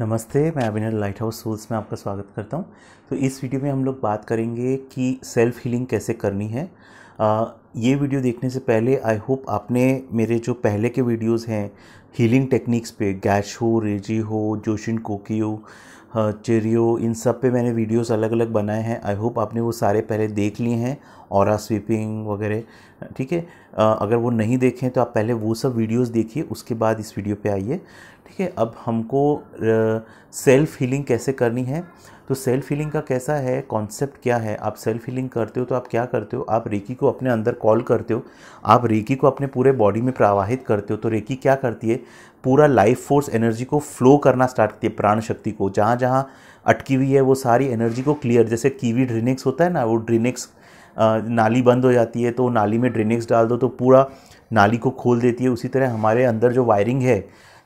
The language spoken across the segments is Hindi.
नमस्ते मैं अभिनय लाइट हाउस सोल्स में आपका स्वागत करता हूँ तो इस वीडियो में हम लोग बात करेंगे कि सेल्फ़ हीलिंग कैसे करनी है ये वीडियो देखने से पहले आई होप आपने मेरे जो पहले के वीडियोस हैं हीलिंग टेक्निक्स पे गैश हो रेजी हो जोशिन कोकियो चेरियो इन सब पे मैंने वीडियोस अलग अलग बनाए हैं आई होप आपने वो सारे पहले देख लिए हैं और स्वीपिंग वगैरह ठीक है अगर वो नहीं देखें तो आप पहले वो सब वीडियोस देखिए उसके बाद इस वीडियो पे आइए ठीक है अब हमको सेल्फ़ हीलिंग कैसे करनी है तो सेल्फ हीलिंग का कैसा है कॉन्सेप्ट क्या है आप सेल्फ हीलिंग करते हो तो आप क्या करते हो आप रेकी को अपने अंदर कॉल करते हो आप रेकी को अपने पूरे बॉडी में प्रवाहित करते हो तो रेकी क्या करती है पूरा लाइफ फोर्स एनर्जी को फ्लो करना स्टार्ट करती है प्राण शक्ति को जहाँ जहाँ अटकी हुई है वो सारी एनर्जी को क्लियर जैसे कीवी ड्रेनिक्स होता है ना वो ड्रेनिक्स नाली बंद हो जाती है तो नाली में ड्रेनिक्स डाल दो तो पूरा नाली को खोल देती है उसी तरह हमारे अंदर जो वायरिंग है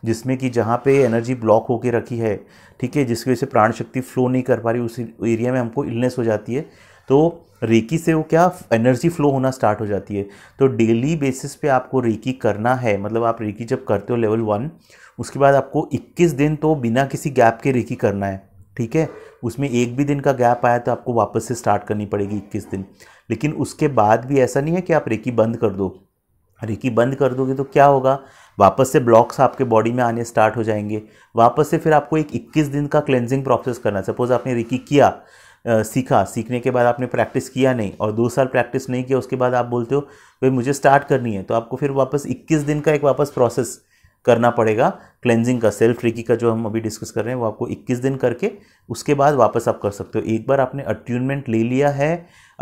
जिसमें कि जहाँ पे एनर्जी ब्लॉक होके रखी है ठीक है जिसकी वजह से प्राण शक्ति फ्लो नहीं कर पा रही उस एरिया में हमको इलनेस हो जाती है तो रेकी से वो क्या एनर्जी फ्लो होना स्टार्ट हो जाती है तो डेली बेसिस पे आपको रेकी करना है मतलब आप रेकी जब करते हो लेवल वन उसके बाद आपको 21 दिन तो बिना किसी गैप के रेकी करना है ठीक है उसमें एक भी दिन का गैप आया तो आपको वापस से स्टार्ट करनी पड़ेगी इक्कीस दिन लेकिन उसके बाद भी ऐसा नहीं है कि आप रेकी बंद कर दो रेकी बंद कर दोगे तो क्या होगा वापस से ब्लॉक्स आपके बॉडी में आने स्टार्ट हो जाएंगे वापस से फिर आपको एक 21 दिन का क्लेंजिंग प्रोसेस करना सपोज़ आपने रिकी किया सीखा सीखने के बाद आपने प्रैक्टिस किया नहीं और दो साल प्रैक्टिस नहीं किया उसके बाद आप बोलते हो भाई मुझे स्टार्ट करनी है तो आपको फिर वापस 21 दिन का एक वापस प्रोसेस करना पड़ेगा क्लेंजिंग का सेल्फ रिकी का जो हम अभी डिस्कस कर रहे हैं वो आपको 21 दिन करके उसके बाद वापस आप कर सकते हो एक बार आपने अट्यूनमेंट ले लिया है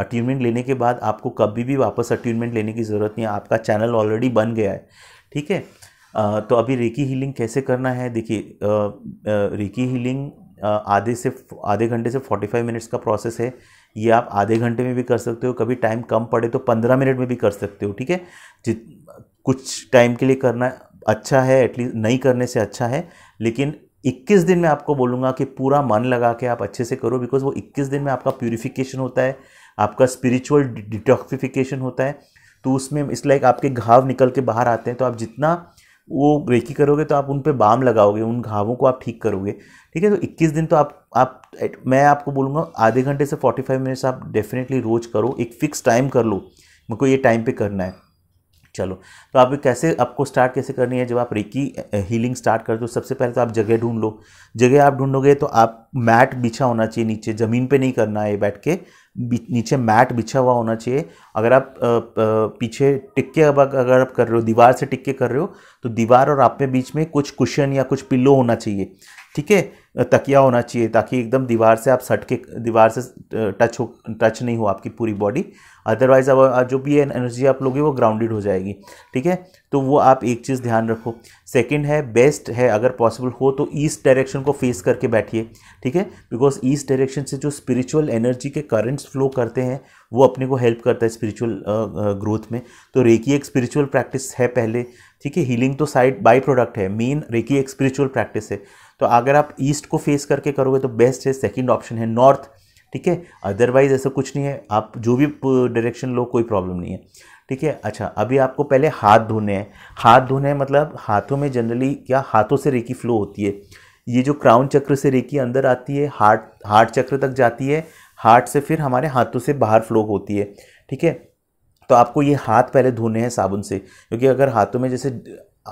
अट्यूनमेंट लेने के बाद आपको कभी भी वापस अट्यूनमेंट लेने की ज़रूरत नहीं है आपका चैनल ऑलरेडी बन गया है ठीक है तो अभी रेकी हीलिंग कैसे करना है देखिए रेकी हीलिंग आधे से आधे घंटे से 45 मिनट्स का प्रोसेस है ये आप आधे घंटे में भी कर सकते हो कभी टाइम कम पड़े तो 15 मिनट में भी कर सकते हो ठीक है जित कुछ टाइम के लिए करना अच्छा है एटलीस्ट नहीं करने से अच्छा है लेकिन 21 दिन में आपको बोलूँगा कि पूरा मन लगा के आप अच्छे से करो बिकॉज वो 21 दिन में आपका प्योरीफिकेशन होता है आपका स्पिरिचुअल डिटॉक्सिफिकेशन होता है तो उसमें इस लाइक आपके घाव निकल के बाहर आते हैं तो आप जितना वो रेकी करोगे तो आप उन पर बाम लगाओगे उन घावों को आप ठीक करोगे ठीक है तो 21 दिन तो आप आप मैं आपको बोलूँगा आधे घंटे से 45 मिनट्स आप डेफिनेटली रोज़ करो एक फ़िक्स टाइम कर लो मुझको ये टाइम पे करना है चलो तो आप कैसे आपको स्टार्ट कैसे करनी है जब आप रेकी हीलिंग स्टार्ट करते हो तो सबसे पहले तो आप जगह ढूंढ लो जगह आप ढूंढोगे तो आप मैट बिछा होना चाहिए नीचे ज़मीन पे नहीं करना है बैठ के नीचे मैट बिछा हुआ होना चाहिए अगर आप पीछे टिक्के अब अगर आप कर रहे हो दीवार से टिक्के कर रहे हो तो दीवार और आपके बीच में कुछ कुशन या कुछ पिल्लो होना चाहिए ठीक है तकिया होना चाहिए ताकि एकदम दीवार से आप सट के दीवार से टच हो टच नहीं हो आपकी पूरी बॉडी अदरवाइज़ अब जो भी एनर्जी आप लोगे वो ग्राउंडेड हो जाएगी ठीक है तो वो आप एक चीज़ ध्यान रखो सेकेंड है बेस्ट है अगर पॉसिबल हो तो ईस्ट डायरेक्शन को फेस करके बैठिए ठीक है बिकॉज ईस्ट डायरेक्शन से जो स्पिरिचुअल एनर्जी के करंट्स फ्लो करते हैं वो अपने को हेल्प करता है स्पिरिचुअल ग्रोथ में तो रेकी एक स्पिरिचुअल प्रैक्टिस है पहले ठीक है हीलिंग तो साइड बाई प्रोडक्ट है मेन रेकी एक स्पिरिचुअल प्रैक्टिस है तो अगर आप ईस्ट को फेस करके करोगे तो बेस्ट है सेकेंड ऑप्शन है नॉर्थ ठीक है अदरवाइज़ ऐसा कुछ नहीं है आप जो भी डायरेक्शन लो कोई प्रॉब्लम नहीं है ठीक है अच्छा अभी आपको पहले हाथ धोने हैं हाथ धोने हैं मतलब हाथों में जनरली क्या हाथों से रेकी फ्लो होती है ये जो क्राउन चक्र से रेकी अंदर आती है हार्ट हार्ट चक्र तक जाती है हार्ट से फिर हमारे हाथों से बाहर फ्लो होती है ठीक है तो आपको ये हाथ पहले धोने हैं साबुन से क्योंकि अगर हाथों में जैसे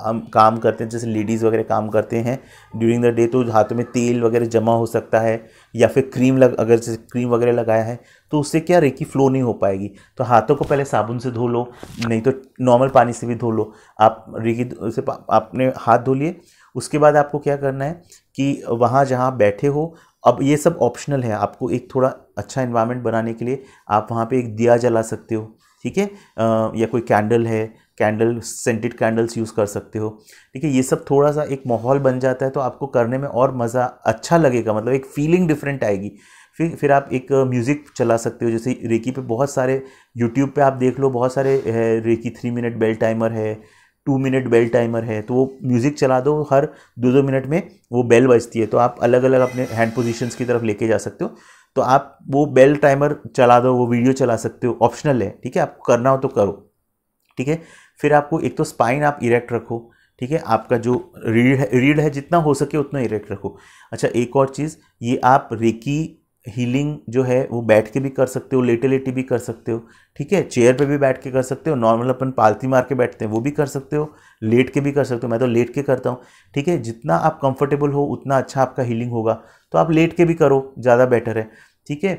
हम काम करते हैं जैसे लेडीज़ वगैरह काम करते हैं ड्यूरिंग द डे तो हाथों में तेल वगैरह जमा हो सकता है या फिर क्रीम लग अगर जैसे क्रीम वगैरह लगाया है तो उससे क्या रेकी फ्लो नहीं हो पाएगी तो हाथों को पहले साबुन से धो लो नहीं तो नॉर्मल पानी से भी धो लो आप रेकी से आपने हाथ धो लिए उसके बाद आपको क्या करना है कि वहाँ जहाँ बैठे हो अब ये सब ऑप्शनल है आपको एक थोड़ा अच्छा इन्वायरमेंट बनाने के लिए आप वहाँ पे एक दिया जला सकते हो ठीक है या कोई कैंडल है कैंडल सेंटेड कैंडल्स यूज़ कर सकते हो ठीक है ये सब थोड़ा सा एक माहौल बन जाता है तो आपको करने में और मज़ा अच्छा लगेगा मतलब एक फीलिंग डिफरेंट आएगी फिर फिर आप एक म्यूज़िक चला सकते हो जैसे रेकी पे बहुत सारे यूट्यूब पे आप देख लो बहुत सारे है Reiki three minute bell timer है टू मिनट बेल टाइमर है तो वो म्यूज़िक चला दो हर दो दो मिनट में वो बेल बजती है तो आप अलग अलग अपने हैंड पोजिशंस की तरफ लेके जा सकते हो तो आप वो बेल टाइमर चला दो वो वीडियो चला सकते हो ऑप्शनल है ठीक है आपको करना हो तो करो ठीक है फिर आपको एक तो स्पाइन आप इरेक्ट रखो ठीक है आपका जो रीढ़ है रीढ़ है जितना हो सके उतना इरेक्ट रखो अच्छा एक और चीज़ ये आप रेकी हीलिंग जो है वो बैठ के भी कर सकते हो लेटे लेटे भी कर सकते हो ठीक है चेयर पे भी बैठ के कर सकते हो नॉर्मल अपन पालती मार के बैठते हैं वो भी कर सकते हो लेट के भी कर सकते हो मैं तो लेट के करता हूँ ठीक है जितना आप कंफर्टेबल हो उतना अच्छा आपका हीलिंग होगा तो आप लेट के भी करो ज़्यादा बेटर है ठीक है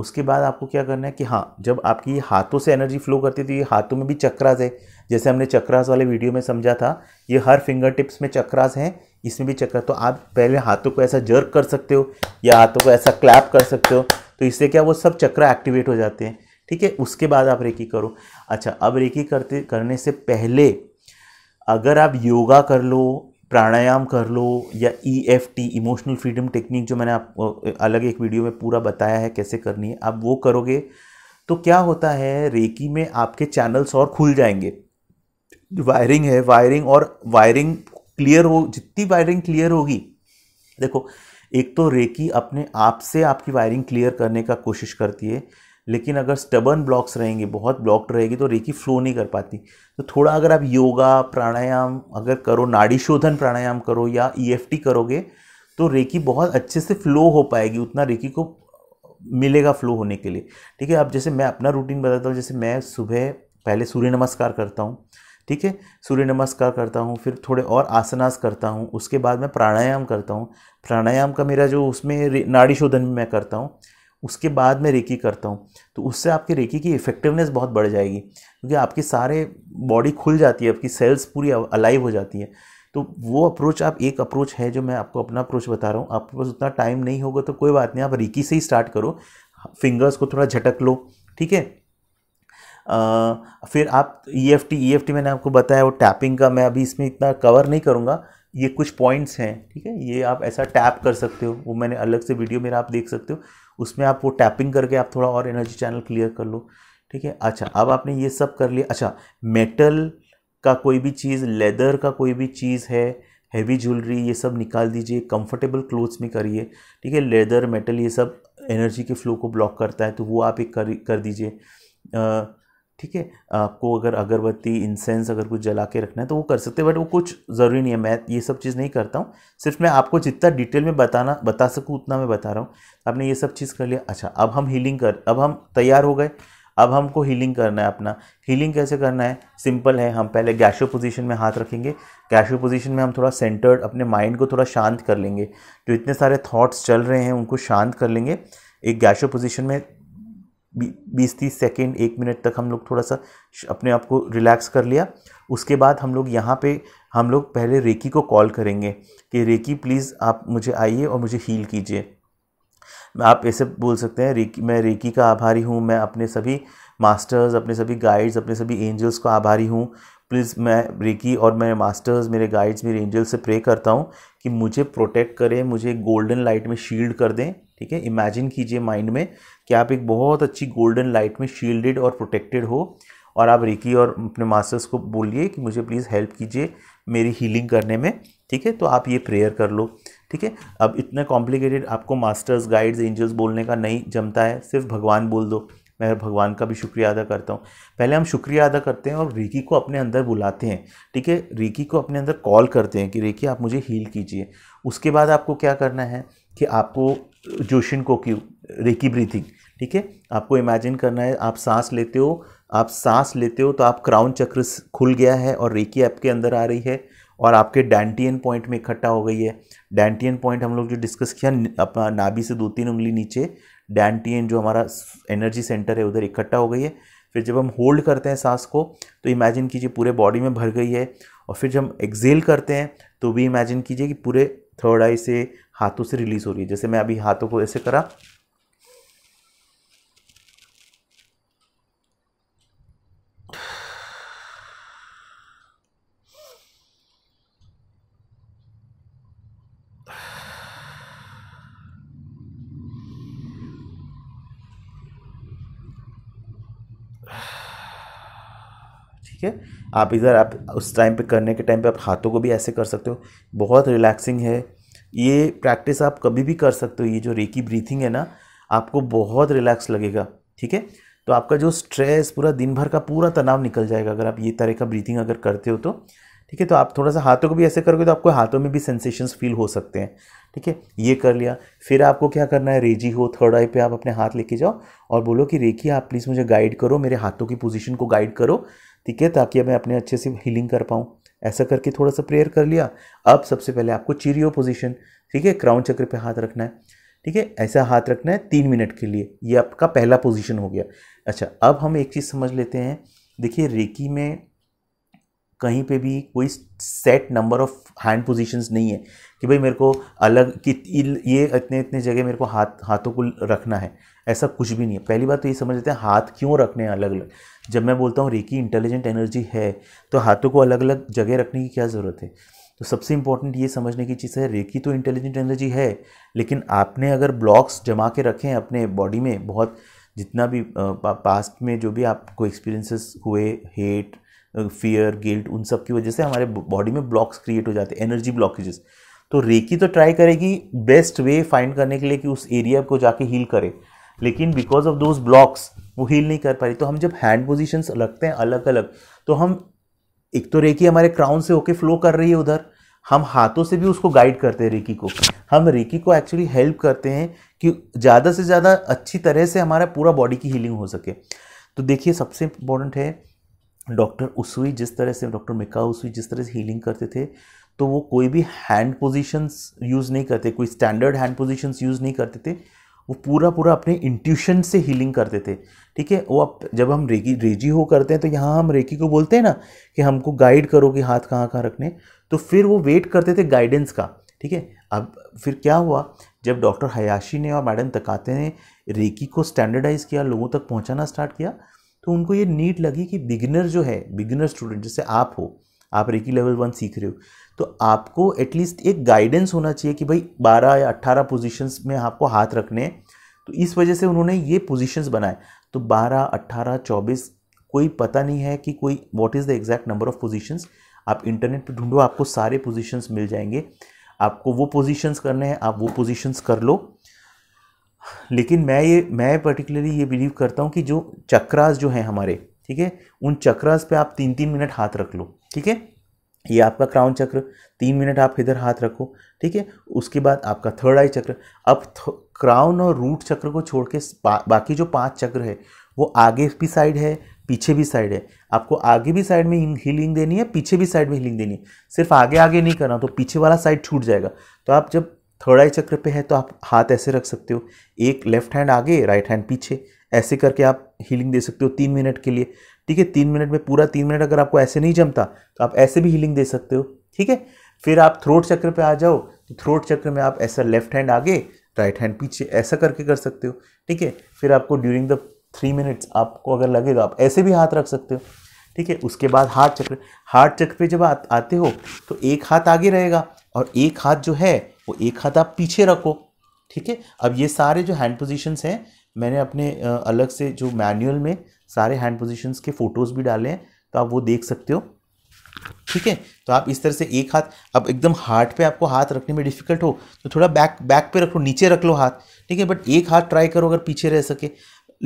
उसके बाद आपको क्या करना है कि हाँ जब आपकी हाथों से एनर्जी फ्लो करती थी तो ये हाथों में भी चक्रास है जैसे हमने चक्रास वाले वीडियो में समझा था ये हर फिंगर टिप्स में चक्रास हैं इसमें भी चक्रास तो आप पहले हाथों को ऐसा जर्क कर सकते हो या हाथों को ऐसा क्लैप कर सकते हो तो इससे क्या वो सब चक्र एक्टिवेट हो जाते हैं ठीक है उसके बाद आप रेकी करो अच्छा अब रेकी करते करने से पहले अगर आप योगा कर लो प्राणायाम कर लो या E F T emotional freedom technique जो मैंने आपको अलग एक वीडियो में पूरा बताया है कैसे करनी है आप वो करोगे तो क्या होता है रेकी में आपके चैनल्स और खुल जाएंगे वायरिंग है वायरिंग और वायरिंग क्लियर हो जितनी वायरिंग क्लियर होगी देखो एक तो रेकी अपने आप से आपकी वायरिंग क्लियर करने का कोशिश करती है लेकिन अगर स्टबन ब्लॉक्स रहेंगे बहुत ब्लॉक्ड रहेगी तो रेकी फ्लो नहीं कर पाती तो थोड़ा अगर आप योगा प्राणायाम अगर करो नाड़ी शोधन प्राणायाम करो या ई e करोगे तो रेकी बहुत अच्छे से फ्लो हो पाएगी उतना रेकी को मिलेगा फ्लो होने के लिए ठीक है अब जैसे मैं अपना रूटीन बताता हूँ जैसे मैं सुबह पहले सूर्य नमस्कार करता हूँ ठीक है सूर्य नमस्कार करता हूँ फिर थोड़े और आसनास करता हूँ उसके बाद मैं प्राणायाम करता हूँ प्राणायाम का मेरा जो उसमें नाड़ी शोधन में मैं करता हूँ उसके बाद मैं रेकी करता हूँ तो उससे आपकी रेकी की इफ़ेक्टिवनेस बहुत बढ़ जाएगी क्योंकि आपकी सारे बॉडी खुल जाती है आपकी सेल्स पूरी अलाइव हो जाती है तो वो अप्रोच आप एक अप्रोच है जो मैं आपको अपना अप्रोच बता रहा हूँ आपके पास उतना टाइम नहीं होगा तो कोई बात नहीं आप रीकी से ही स्टार्ट करो फिंगर्स को थोड़ा झटक लो ठीक है फिर आप E F T E F T मैंने आपको बताया वो टैपिंग का मैं अभी इसमें इतना कवर नहीं करूँगा ये कुछ पॉइंट्स हैं ठीक है ये आप ऐसा टैप कर सकते हो वो मैंने अलग से वीडियो मेरा आप देख सकते हो उसमें आप वो टैपिंग करके आप थोड़ा और एनर्जी चैनल क्लियर कर लो ठीक है अच्छा अब आपने ये सब कर लिया अच्छा मेटल का कोई भी चीज़ लेदर का कोई भी चीज़ है हैवी ज्वेलरी ये सब निकाल दीजिए कंफर्टेबल क्लोथ्स में करिए ठीक है लेदर मेटल ये सब एनर्जी के फ्लो को ब्लॉक करता है तो वो आप एक कर कर दीजिए ठीक है आपको अगर अगरबत्ती इंसेंस अगर कुछ जला के रखना है तो वो कर सकते हैं बट वो कुछ ज़रूरी नहीं है मैं ये सब चीज़ नहीं करता हूँ सिर्फ मैं आपको जितना डिटेल में बताना बता सकूँ उतना मैं बता रहा हूँ आपने ये सब चीज़ कर लिया अच्छा अब हम हीलिंग कर अब हम तैयार हो गए अब हमको हीलिंग करना है अपना हीलिंग कैसे करना है सिंपल है हम पहले गैशो पोजीशन में हाथ रखेंगे गैशो पोजीशन में हम थोड़ा सेंटर्ड अपने माइंड को थोड़ा शांत कर लेंगे जो इतने सारे थॉट्स चल रहे हैं उनको शांत कर लेंगे एक गैशो पोजीशन में बीस तीस सेकेंड एक मिनट तक हम लोग थोड़ा सा अपने आप को रिलैक्स कर लिया उसके बाद हम लोग यहाँ पे हम लोग पहले रेकी को कॉल करेंगे कि रेकी प्लीज़ आप मुझे आइए और मुझे हील कीजिए आप ऐसे बोल सकते हैं रेकी मैं रेकी का आभारी हूँ मैं अपने सभी मास्टर्स अपने सभी गाइड्स अपने सभी एंजल्स का आभारी हूँ प्लीज़ मैं रेकी और मैं मास्टर्स मेरे गाइड्स मेरे एंजल्स से प्रे करता हूँ कि मुझे प्रोटेक्ट करें मुझे गोल्डन लाइट में शील्ड कर दें ठीक है इमेजिन कीजिए माइंड में कि आप एक बहुत अच्छी गोल्डन लाइट में शील्डेड और प्रोटेक्टेड हो और आप रिकी और अपने मास्टर्स को बोलिए कि मुझे प्लीज़ हेल्प कीजिए मेरी हीलिंग करने में ठीक है तो आप ये प्रेयर कर लो ठीक है अब इतना कॉम्प्लिकेटेड आपको मास्टर्स गाइड्स एंजल्स बोलने का नहीं जमता है सिर्फ भगवान बोल दो मैं भगवान का भी शुक्रिया अदा करता हूँ पहले हम शुक्रिया अदा करते हैं और रिकी को अपने अंदर बुलाते हैं ठीक है रिकी को अपने अंदर कॉल करते हैं कि रिकी आप मुझे हील कीजिए उसके बाद आपको क्या करना है कि आपको जोशिन कोक्यू रेकी ब्रीथिंग ठीक है आपको इमेजिन करना है आप सांस लेते हो आप सांस लेते हो तो आप क्राउन चक्र खुल गया है और रेकी आपके अंदर आ रही है और आपके डैंटियन पॉइंट में इकट्ठा हो गई है डैंटियन पॉइंट हम लोग जो डिस्कस किया अपना नाभि से दो तीन उंगली नीचे डैंटियन जो हमारा एनर्जी सेंटर है उधर इकट्ठा हो गई है फिर जब हम होल्ड करते हैं सांस को तो इमेजिन कीजिए पूरे बॉडी में भर गई है और फिर जब हम एक्जेल करते हैं तो भी इमेजिन कीजिए कि पूरे थर्ड आई से हाथों से रिलीज हो रही है जैसे मैं अभी हाथों को ऐसे करा ठीक है आप इधर आप उस टाइम पे करने के टाइम पे आप हाथों को भी ऐसे कर सकते हो बहुत रिलैक्सिंग है ये प्रैक्टिस आप कभी भी कर सकते हो ये जो रेकी ब्रीथिंग है ना आपको बहुत रिलैक्स लगेगा ठीक है तो आपका जो स्ट्रेस पूरा दिन भर का पूरा तनाव निकल जाएगा अगर आप ये तरह का ब्रीथिंग अगर करते हो तो ठीक है तो आप थोड़ा सा हाथों को भी ऐसे करोगे तो आपको हाथों में भी सेंसेशंस फील हो सकते हैं ठीक है ये कर लिया फिर आपको क्या करना है रेजी हो थर्ड आई पे आप अपने हाथ लेके जाओ और बोलो कि रेखी आप प्लीज़ मुझे गाइड करो मेरे हाथों की पोजीशन को गाइड करो ठीक है ताकि मैं अपने अच्छे से हीलिंग कर पाऊँ ऐसा करके थोड़ा सा प्रेयर कर लिया अब सबसे पहले आपको चीरियो पोजिशन ठीक है क्राउन चक्र पे हाथ रखना है ठीक है ऐसा हाथ रखना है तीन मिनट के लिए ये आपका पहला पोजिशन हो गया अच्छा अब हम एक चीज़ समझ लेते हैं देखिए रेकी में कहीं पे भी कोई set number of hand positions नहीं है कि भाई मेरे को अलग कि ये इतने इतने जगह मेरे को हाथ हाथों को रखना है ऐसा कुछ भी नहीं है पहली बात तो ये समझ लेते हैं हाथ क्यों रखने हैं अलग अलग जब मैं बोलता हूँ रेकी इंटेलिजेंट एनर्जी है तो हाथों को अलग अलग जगह रखने की क्या ज़रूरत है तो सबसे इंपॉर्टेंट ये समझने की चीज़ है रेकी तो इंटेलिजेंट एनर्जी है लेकिन आपने अगर ब्लॉक्स जमा के रखे हैं अपने बॉडी में बहुत जितना भी पास्ट में जो भी आपको एक्सपीरियंसेस हुए हेट फियर गिल्ट उन सब की वजह से हमारे बॉडी में ब्लॉक्स क्रिएट हो जाते हैं एनर्जी ब्लॉकेजेस तो रेकी तो ट्राई करेगी बेस्ट वे फाइंड करने के लिए कि उस एरिया को जाके हील करे लेकिन बिकॉज ऑफ दोज ब्लॉक्स वो हील नहीं कर पा रही तो हम जब हैंड पोजिशंस लगते हैं अलग अलग तो हम एक तो रेकी हमारे क्राउन से होके फ्लो कर रही है उधर हम हाथों से भी उसको गाइड करते हैं रेकी को हम रेकी को एक्चुअली हेल्प करते हैं कि ज़्यादा से ज़्यादा अच्छी तरह से हमारा पूरा बॉडी की हीलिंग हो सके तो देखिए सबसे इम्पोर्टेंट है डॉक्टर उसुई जिस तरह से डॉक्टर मिका उसुई जिस तरह से हीलिंग करते थे तो वो कोई भी हैंड पोजीशंस यूज़ नहीं करते कोई स्टैंडर्ड हैंड पोजीशंस यूज़ नहीं करते थे वो पूरा पूरा अपने इंट्यूशन से हीलिंग करते थे ठीक है वो आप जब हम रेगी रेजी हो करते हैं तो यहाँ हम रेकी को बोलते हैं ना कि हमको गाइड करो कि हाथ कहाँ कहाँ रखने तो फिर वो वेट करते थे गाइडेंस का ठीक है अब फिर क्या हुआ जब डॉक्टर हयाशी ने और मैडम तकाते ने रेकी को स्टैंडर्डाइज किया लोगों तक पहुँचाना स्टार्ट किया तो उनको ये नीट लगी कि बिगिनर जो है बिगिनर स्टूडेंट जैसे आप हो आप रेकी लेवल वन सीख रहे हो तो आपको एटलीस्ट एक गाइडेंस होना चाहिए कि भाई 12 या 18 पोजीशंस में आपको हाथ रखने हैं तो इस वजह से उन्होंने ये पोजीशंस बनाए तो 12, 18, 24 कोई पता नहीं है कि कोई what is the exact number of positions आप इंटरनेट पे ढूंढो आपको सारे पोजीशंस मिल जाएंगे आपको वो पोजीशंस करने हैं आप वो पोजीशंस कर लो लेकिन मैं ये मैं पर्टिकुलरली ये बिलीव करता हूँ कि जो चक्रास जो हैं हमारे ठीक है उन चक्रास पे आप तीन तीन मिनट हाथ रख लो ठीक है ये आपका क्राउन चक्र तीन मिनट आप इधर हाथ रखो ठीक है उसके बाद आपका थर्ड आई चक्र अब क्राउन और रूट चक्र को छोड़ के बा, बाकी जो पांच चक्र है वो आगे भी साइड है पीछे भी साइड है आपको आगे भी साइड में हीलिंग देनी है पीछे भी साइड में हीलिंग देनी है सिर्फ आगे आगे नहीं करना तो पीछे वाला साइड छूट जाएगा तो आप जब थर्ड आई चक्र पे है तो आप हाथ ऐसे रख सकते हो एक लेफ्ट हैंड आगे राइट हैंड पीछे ऐसे करके आप हीलिंग दे सकते हो तीन मिनट के लिए ठीक है तीन मिनट में पूरा तीन मिनट अगर आपको ऐसे नहीं जमता तो आप ऐसे भी हीलिंग दे सकते हो ठीक है फिर आप थ्रोट चक्र पे आ जाओ तो थ्रोट चक्र में आप ऐसा लेफ्ट हैंड आगे राइट हैंड पीछे ऐसा करके कर सकते हो ठीक है फिर आपको ड्यूरिंग द थ्री मिनट्स आपको अगर लगे तो आप ऐसे भी हाथ रख सकते हो ठीक है उसके बाद हार्ट चक्र हार्ट चक्र पे जब आ, आते हो तो एक हाथ आगे रहेगा और एक हाथ जो है वो एक हाथ आप पीछे रखो ठीक है अब ये सारे जो हैंड पोजिशंस हैं मैंने अपने अलग से जो मैनुअल में सारे हैंड पोजिशंस के फ़ोटोज़ भी डाले हैं तो आप वो देख सकते हो ठीक है तो आप इस तरह से एक हाथ अब एकदम हार्ट पे आपको हाथ रखने में डिफिकल्ट हो तो थोड़ा बैक बैक पे रखो नीचे रख लो हाथ ठीक है बट एक हाथ ट्राई करो अगर पीछे रह सके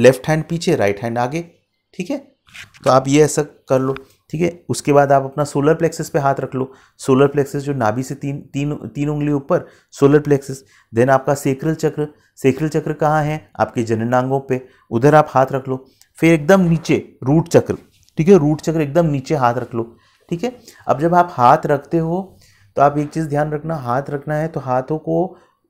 लेफ्ट हैंड पीछे राइट हैंड आगे ठीक है तो आप ये ऐसा कर लो ठीक है उसके बाद आप अपना सोलर प्लेक्सेस पे हाथ रख लो सोलर प्लेक्सेस जो नाभि से तीन तीन तीन उंगली ऊपर सोलर प्लेक्सेस देन आपका सेक्रल चक्र सेक्रल चक्र कहाँ है आपके जननांगों पे उधर आप हाथ रख लो फिर एकदम नीचे रूट चक्र ठीक है रूट चक्र एकदम नीचे हाथ रख लो ठीक है अब जब आप हाथ रखते हो तो आप एक चीज़ ध्यान रखना हाथ रखना है तो हाथों को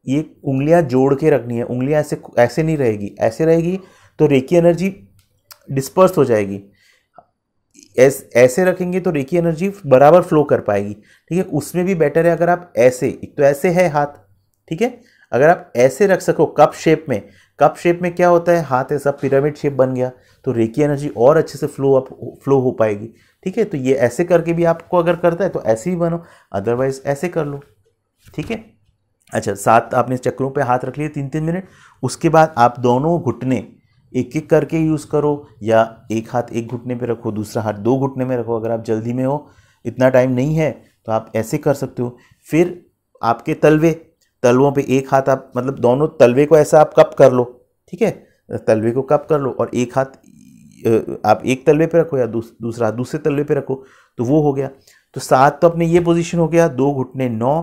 ये उंगलियाँ जोड़ के रखनी है उंगलियाँ ऐसे ऐसे नहीं रहेगी ऐसे रहेगी तो रेकी एनर्जी डिस्पर्स हो जाएगी एस ऐसे रखेंगे तो रेकी एनर्जी बराबर फ्लो कर पाएगी ठीक है उसमें भी बेटर है अगर आप ऐसे एक तो ऐसे है हाथ ठीक है अगर आप ऐसे रख सको कप शेप में कप शेप में क्या होता है हाथ ऐसा पिरामिड शेप बन गया तो रेकी एनर्जी और अच्छे से फ्लो अप फ्लो हो पाएगी ठीक है तो ये ऐसे करके भी आपको अगर करता है तो ऐसे ही बनो अदरवाइज ऐसे कर लो ठीक है अच्छा सात आपने चक्रों पे हाथ रख लिए तीन तीन मिनट उसके बाद आप दोनों घुटने एक एक करके यूज़ करो या एक हाथ एक घुटने पे रखो दूसरा हाथ दो घुटने में रखो अगर आप जल्दी में हो इतना टाइम नहीं है तो आप ऐसे कर सकते हो फिर आपके तलवे तलवों पे एक हाथ आप मतलब दोनों तलवे को ऐसा आप कप कर लो ठीक है तलवे को कप कर लो और एक हाथ आप एक तलवे पे रखो या दूसरा हाथ दूसरे तलवे पे रखो तो वो हो गया तो सात तो अपने ये पोजिशन हो गया दो घुटने नौ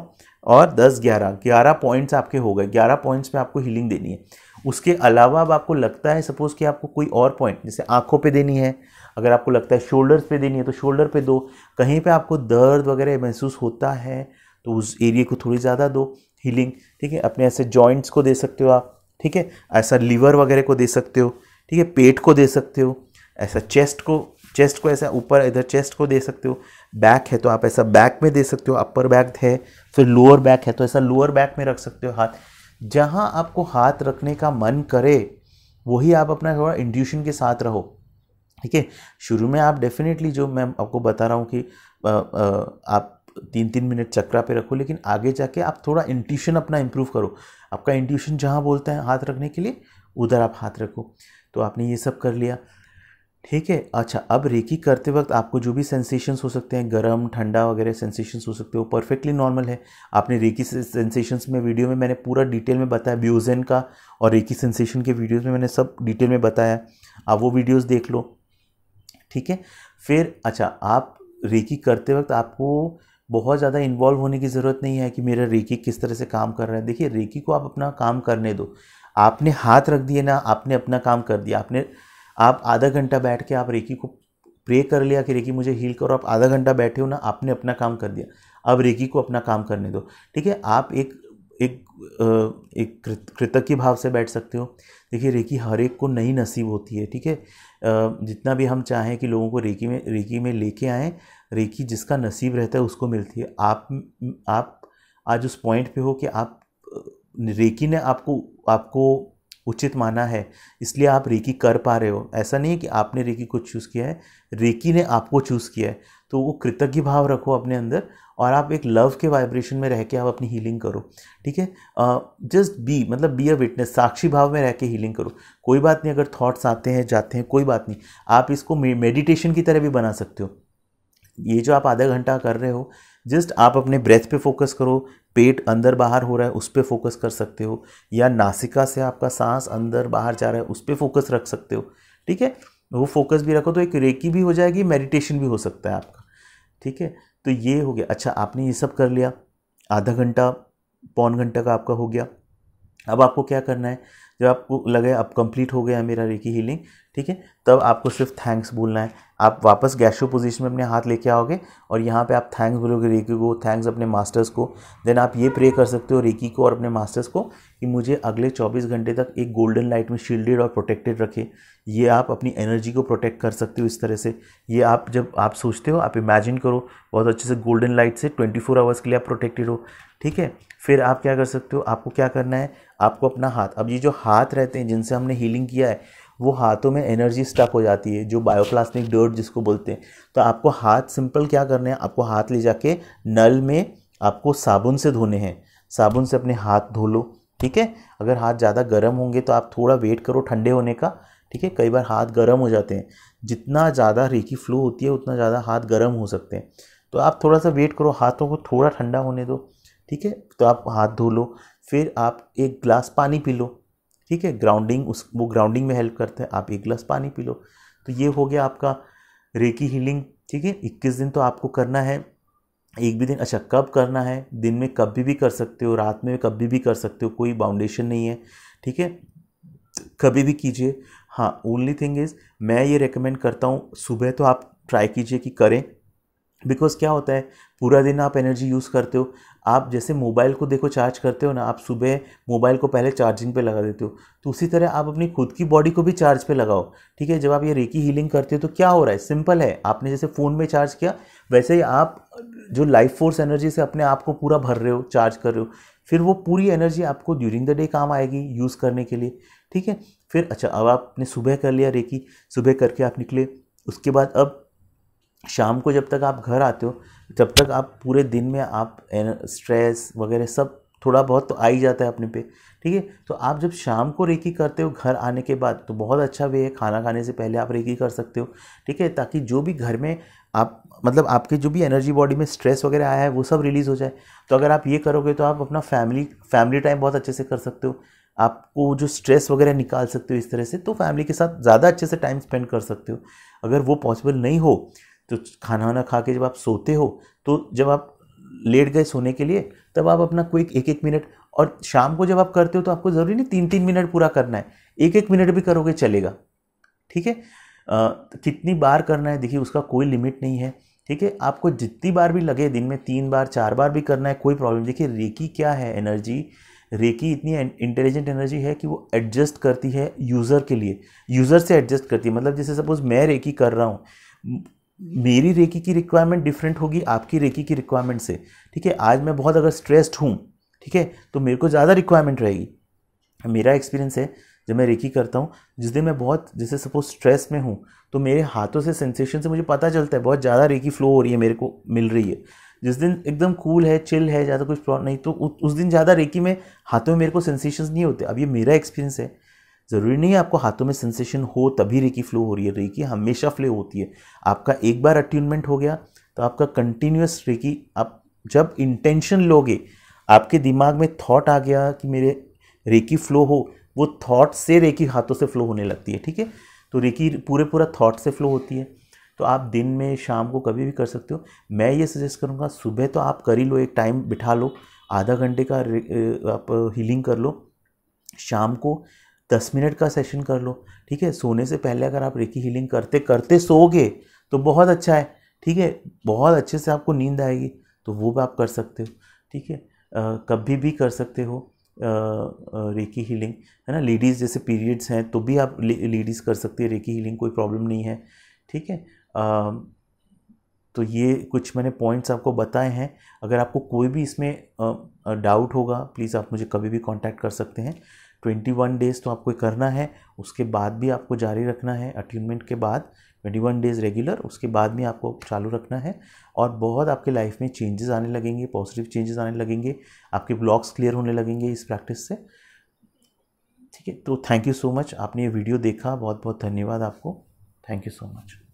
और दस ग्यारह ग्यारह पॉइंट्स आपके हो गए ग्यारह पॉइंट्स में आपको हीलिंग देनी है उसके अलावा अब आपको लगता है सपोज़ कि आपको कोई और पॉइंट जैसे आँखों पे देनी है अगर आपको लगता है शोल्डर्स पे देनी है तो शोल्डर पे दो कहीं पे आपको दर्द वगैरह महसूस होता है तो उस एरिए को थोड़ी ज़्यादा दो हीलिंग ठीक है अपने ऐसे जॉइंट्स को दे सकते हो आप ठीक है ऐसा लीवर वगैरह को दे सकते हो ठीक है पेट को दे सकते हो ऐसा चेस्ट को चेस्ट को ऐसा ऊपर इधर चेस्ट को दे सकते हो बैक है तो आप ऐसा बैक में दे सकते हो अपर बैक है फिर लोअर बैक है तो ऐसा लोअर बैक में रख सकते हो हाथ जहाँ आपको हाथ रखने का मन करे वही आप अपना थोड़ा इंड्यूशन के साथ रहो ठीक है शुरू में आप डेफिनेटली जो मैं आपको बता रहा हूँ कि आ, आ, आप तीन तीन मिनट चक्रा पे रखो लेकिन आगे जाके आप थोड़ा इंट्यूशन अपना इम्प्रूव करो आपका इंट्यूशन जहाँ बोलता है हाथ रखने के लिए उधर आप हाथ रखो तो आपने ये सब कर लिया ठीक है अच्छा अब रेकी करते वक्त आपको जो भी सेंसेशंस हो सकते हैं गर्म ठंडा वगैरह सेंसेशंस हो सकते हो परफेक्टली नॉर्मल है आपने रेकी सेंसेशंस में वीडियो में मैंने पूरा डिटेल में बताया ब्यूजेन का और रेकी सेंसेशन के वीडियोस में मैंने सब डिटेल में बताया आप वो वीडियोस देख लो ठीक है फिर अच्छा आप रेकी करते वक्त आपको बहुत ज़्यादा इन्वॉल्व होने की ज़रूरत नहीं है कि मेरा रेकी किस तरह से काम कर रहा है देखिए रेकी को आप अपना काम करने दो आपने हाथ रख दिए ना आपने अपना काम कर दिया आपने आप आधा घंटा बैठ के आप रेकी को प्रे कर लिया कि रेकी मुझे हील करो आप आधा घंटा बैठे हो ना आपने अपना काम कर दिया अब रेकी को अपना काम करने दो ठीक है आप एक एक एक कृतज्ञ भाव से बैठ सकते हो देखिए रेकी हर एक को नई नसीब होती है ठीक है जितना भी हम चाहें कि लोगों को रेकी में रेकी में लेके आए रेकी जिसका नसीब रहता है उसको मिलती है आप आप आज उस पॉइंट पे हो कि आप रेकी ने आपको आपको उचित माना है इसलिए आप रेकी कर पा रहे हो ऐसा नहीं है कि आपने रेकी को चूज़ किया है रेकी ने आपको चूज़ किया है तो वो कृतज्ञ भाव रखो अपने अंदर और आप एक लव के वाइब्रेशन में रह के आप अपनी हीलिंग करो ठीक है जस्ट बी मतलब बी अ विटनेस साक्षी भाव में रह के हीलिंग करो कोई बात नहीं अगर थॉट्स आते हैं जाते हैं कोई बात नहीं आप इसको मेडिटेशन की तरह भी बना सकते हो ये जो आप आधा घंटा कर रहे हो जस्ट आप अपने ब्रेथ पे फोकस करो पेट अंदर बाहर हो रहा है उस पर फोकस कर सकते हो या नासिका से आपका सांस अंदर बाहर जा रहा है उस पर फोकस रख सकते हो ठीक है वो फोकस भी रखो तो एक रेकी भी हो जाएगी मेडिटेशन भी हो सकता है आपका ठीक है तो ये हो गया अच्छा आपने ये सब कर लिया आधा घंटा पौन घंटा का आपका हो गया अब आपको क्या करना है जब आपको लगे अब कंप्लीट हो गया मेरा रेकी हीलिंग ठीक है तब आपको सिर्फ थैंक्स बोलना है आप वापस गैशो पोजीशन में अपने हाथ लेके आओगे और यहाँ पे आप थैंक्स बोलोगे रेकी को थैंक्स अपने मास्टर्स को देन आप ये प्रे कर सकते हो रेकी को और अपने मास्टर्स को कि मुझे अगले 24 घंटे तक एक गोल्डन लाइट में शील्डेड और प्रोटेक्टेड रखे ये आप अपनी एनर्जी को प्रोटेक्ट कर सकते हो इस तरह से ये आप जब आप सोचते हो आप इमेजिन करो बहुत अच्छे से गोल्डन लाइट से ट्वेंटी फोर आवर्स के लिए आप प्रोटेक्टेड हो ठीक है फिर आप क्या कर सकते हो आपको क्या करना है आपको अपना हाथ अब ये जो हाथ रहते हैं जिनसे हमने हीलिंग किया है वो हाथों में एनर्जी स्टक हो जाती है जो बायोप्लास्टिक डर्ट जिसको बोलते हैं तो आपको हाथ सिंपल क्या करने हैं आपको हाथ ले जाके नल में आपको साबुन से धोने हैं साबुन से अपने हाथ धो लो ठीक है अगर हाथ ज़्यादा गर्म होंगे तो आप थोड़ा वेट करो ठंडे होने का ठीक है कई बार हाथ गर्म हो जाते हैं जितना ज़्यादा रेखी फ्लो होती है उतना ज़्यादा हाथ गर्म हो सकते हैं तो आप थोड़ा सा वेट करो हाथों को थोड़ा ठंडा होने दो ठीक है तो आप हाथ धो लो फिर आप एक ग्लास पानी पी लो ठीक है ग्राउंडिंग उस वो ग्राउंडिंग में हेल्प करते हैं आप एक गिलास पानी पी लो तो ये हो गया आपका रेकी हीलिंग ठीक है इक्कीस दिन तो आपको करना है एक भी दिन अच्छा कब करना है दिन में कभी भी कर सकते हो रात में कभी भी कर सकते हो कोई बाउंडेशन नहीं है ठीक है कभी भी कीजिए हाँ ओनली थिंग इज़ मैं ये रेकमेंड करता हूँ सुबह तो आप ट्राई कीजिए कि करें बिकॉज क्या होता है पूरा दिन आप एनर्जी यूज़ करते हो आप जैसे मोबाइल को देखो चार्ज करते हो ना आप सुबह मोबाइल को पहले चार्जिंग पे लगा देते हो तो उसी तरह आप अपनी खुद की बॉडी को भी चार्ज पे लगाओ ठीक है जब आप ये रेकी हीलिंग करते हो तो क्या हो रहा है सिंपल है आपने जैसे फ़ोन में चार्ज किया वैसे ही आप जो लाइफ फोर्स एनर्जी से अपने आप को पूरा भर रहे हो चार्ज कर रहे हो फिर वो पूरी एनर्जी आपको ड्यूरिंग द डे काम आएगी यूज़ करने के लिए ठीक है फिर अच्छा अब आपने सुबह कर लिया रेकी सुबह करके आप निकले उसके बाद अब शाम को जब तक आप घर आते हो जब तक आप पूरे दिन में आप स्ट्रेस वगैरह सब थोड़ा बहुत तो आ ही जाता है अपने पे ठीक है तो आप जब शाम को रेकी करते हो घर आने के बाद तो बहुत अच्छा वे है खाना खाने से पहले आप रेकी कर सकते हो ठीक है ताकि जो भी घर में आप मतलब आपके जो भी एनर्जी बॉडी में स्ट्रेस वगैरह आया है वो सब रिलीज़ हो जाए तो अगर आप ये करोगे तो आप अपना फैमिली फैमिली टाइम बहुत अच्छे से कर सकते हो आपको जो स्ट्रेस वगैरह निकाल सकते हो इस तरह से तो फैमिली के साथ ज़्यादा अच्छे से टाइम स्पेंड कर सकते हो अगर वो पॉसिबल नहीं हो तो खाना वाना खा के जब आप सोते हो तो जब आप लेट गए सोने के लिए तब आप अपना क्विक एक एक मिनट और शाम को जब आप करते हो तो आपको ज़रूरी नहीं तीन तीन मिनट पूरा करना है एक एक मिनट भी करोगे चलेगा ठीक है तो कितनी बार करना है देखिए उसका कोई लिमिट नहीं है ठीक है आपको जितनी बार भी लगे दिन में तीन बार चार बार भी करना है कोई प्रॉब्लम देखिए रेकी क्या है एनर्जी रेकी इतनी इंटेलिजेंट एनर्जी है कि वो एडजस्ट करती है यूज़र के लिए यूज़र से एडजस्ट करती है मतलब जैसे सपोज मैं रेकी कर रहा हूँ मेरी रेकी की रिक्वायरमेंट डिफरेंट होगी आपकी रेकी की रिक्वायरमेंट से ठीक है आज मैं बहुत अगर स्ट्रेस्ड हूँ ठीक है तो मेरे को ज़्यादा रिक्वायरमेंट रहेगी मेरा एक्सपीरियंस है जब मैं रेकी करता हूँ जिस दिन मैं बहुत जैसे सपोज स्ट्रेस में हूँ तो मेरे हाथों से सेंसेशन से मुझे पता चलता है बहुत ज़्यादा रेकी फ्लो हो रही है मेरे को मिल रही है जिस दिन एकदम कूल है चिल है ज़्यादा कुछ प्रॉब्लम नहीं तो उस दिन ज़्यादा रेकी में हाथों में मेरे को सेंसेशन नहीं होते अब ये मेरा एक्सपीरियंस है ज़रूरी नहीं है आपको हाथों में सेंसेशन हो तभी रेकी फ्लो हो रही है रेकी हमेशा फ्लो होती है आपका एक बार अट्यूनमेंट हो गया तो आपका कंटिन्यूस रेकी आप जब इंटेंशन लोगे आपके दिमाग में थॉट आ गया कि मेरे रेकी फ्लो हो वो थॉट से रेकी हाथों से फ्लो होने लगती है ठीक है तो रेकी पूरे पूरा थॉट से फ्लो होती है तो आप दिन में शाम को कभी भी कर सकते हो मैं ये सजेस्ट करूँगा सुबह तो आप कर ही लो एक टाइम बिठा लो आधा घंटे का आप हीलिंग कर लो शाम को दस मिनट का सेशन कर लो ठीक है सोने से पहले अगर आप रेकी हीलिंग करते करते सोगे तो बहुत अच्छा है ठीक है बहुत अच्छे से आपको नींद आएगी तो वो भी आप कर सकते हो ठीक है कभी भी कर सकते हो आ, रेकी हीलिंग है ना लेडीज़ जैसे पीरियड्स हैं तो भी आप लेडीज़ कर सकती है रेकी हीलिंग कोई प्रॉब्लम नहीं है ठीक है तो ये कुछ मैंने पॉइंट्स आपको बताए हैं अगर आपको कोई भी इसमें डाउट होगा प्लीज़ आप मुझे कभी भी कांटेक्ट कर सकते हैं ट्वेंटी वन डेज़ तो आपको करना है उसके बाद भी आपको जारी रखना है अटीनमेंट के बाद ट्वेंटी वन डेज़ रेगुलर उसके बाद भी आपको चालू रखना है और बहुत आपके लाइफ में चेंजेस आने लगेंगे पॉजिटिव चेंजेस आने लगेंगे आपके ब्लॉग्स क्लियर होने लगेंगे इस प्रैक्टिस से ठीक है तो थैंक यू सो मच आपने ये वीडियो देखा बहुत बहुत धन्यवाद आपको थैंक यू सो मच